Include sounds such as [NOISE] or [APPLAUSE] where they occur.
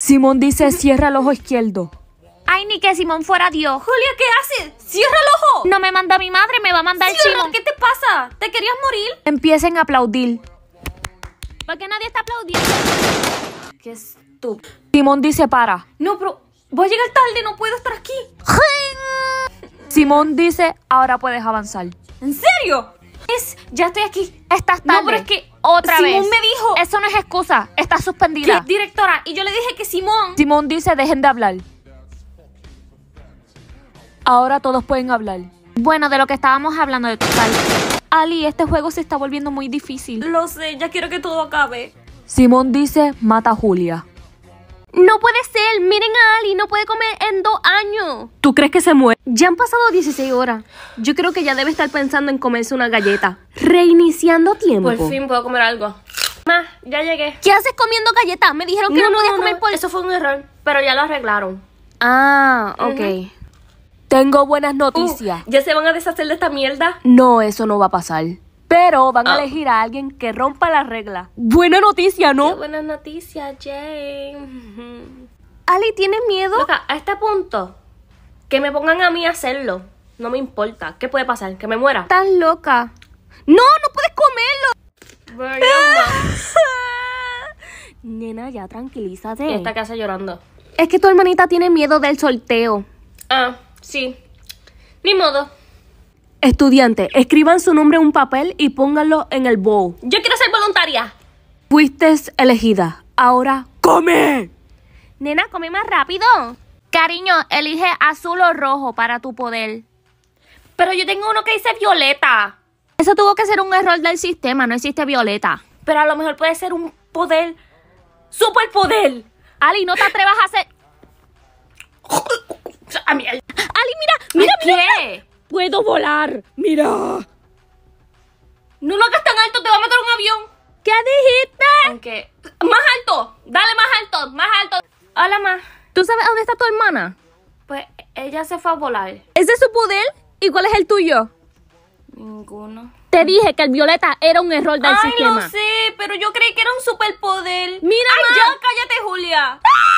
Simón dice, cierra el ojo izquierdo. Ay, ni que Simón fuera Dios. Julia, ¿qué haces? ¡Cierra el ojo! No me manda mi madre, me va a mandar Cierra, Simón. ¿Qué te pasa? ¿Te querías morir? Empiecen a aplaudir. ¿Por qué nadie está aplaudiendo? Qué estúpido. Simón dice, para. No, pero voy a llegar tarde, no puedo estar aquí. Simón dice, ahora puedes avanzar. ¿En serio? ya estoy aquí. Estás tarde. No, pero es que otra vez. Simón me dijo. Eso no es excusa. Está suspendida. directora, y yo le dije que Simón. Simón dice, dejen de hablar. Ahora todos pueden hablar. Bueno, de lo que estábamos hablando de total. Ali, este juego se está volviendo muy difícil. Lo sé, ya quiero que todo acabe. Simón dice, mata a Julia. No puede ser, miren a Ali, no puede comer en dos ¿Tú crees que se muere? Ya han pasado 16 horas. Yo creo que ya debe estar pensando en comerse una galleta. Reiniciando tiempo. Por fin puedo comer algo. Más, ya llegué. ¿Qué haces comiendo galletas? Me dijeron que no, podías comer por... Eso fue un error, pero ya lo arreglaron. Ah, ok. Tengo buenas uh, noticias. ¿Ya se van a deshacer de esta mierda? No, eso no va a pasar. Pero van a ah. elegir a alguien que rompa la regla. Buena noticia, ¿no? Qué buena noticia, Jane. ¿Ali tiene miedo? a este punto, que me pongan a mí a hacerlo. No me importa. ¿Qué puede pasar? ¿Que me muera? Estás loca. ¡No! ¡No puedes comerlo! [LAUGHS] Nena, ya tranquilízate. esta casa llorando. Es que tu hermanita tiene miedo del sorteo. Ah, sí. Ni modo. Estudiante, escriban su nombre en un papel y pónganlo en el bowl. Yo quiero ser voluntaria. Fuiste elegida. Ahora come. Nena, come más rápido. Cariño, elige azul o rojo para tu poder. Pero yo tengo uno que dice violeta. Eso tuvo que ser un error del sistema, no existe violeta. Pero a lo mejor puede ser un poder. ¡Superpoder! Ali, no te atrevas a hacer. Ali, mira, mira, ¿Qué? Puedo volar, mira. No lo hagas tan alto, te va a meter un avión. ¿Qué dijiste? Aunque. Más alto, dale más alto, más alto. Hola, más. ¿Tú sabes dónde está tu hermana? Pues ella se fue a volar. ¿Ese es su poder? ¿Y cuál es el tuyo? Ninguno. Te dije que el violeta era un error del sistema. Ay, lo sé, pero yo creí que era un superpoder. Mira, Ay, ya, cállate, Julia. ¡Ah!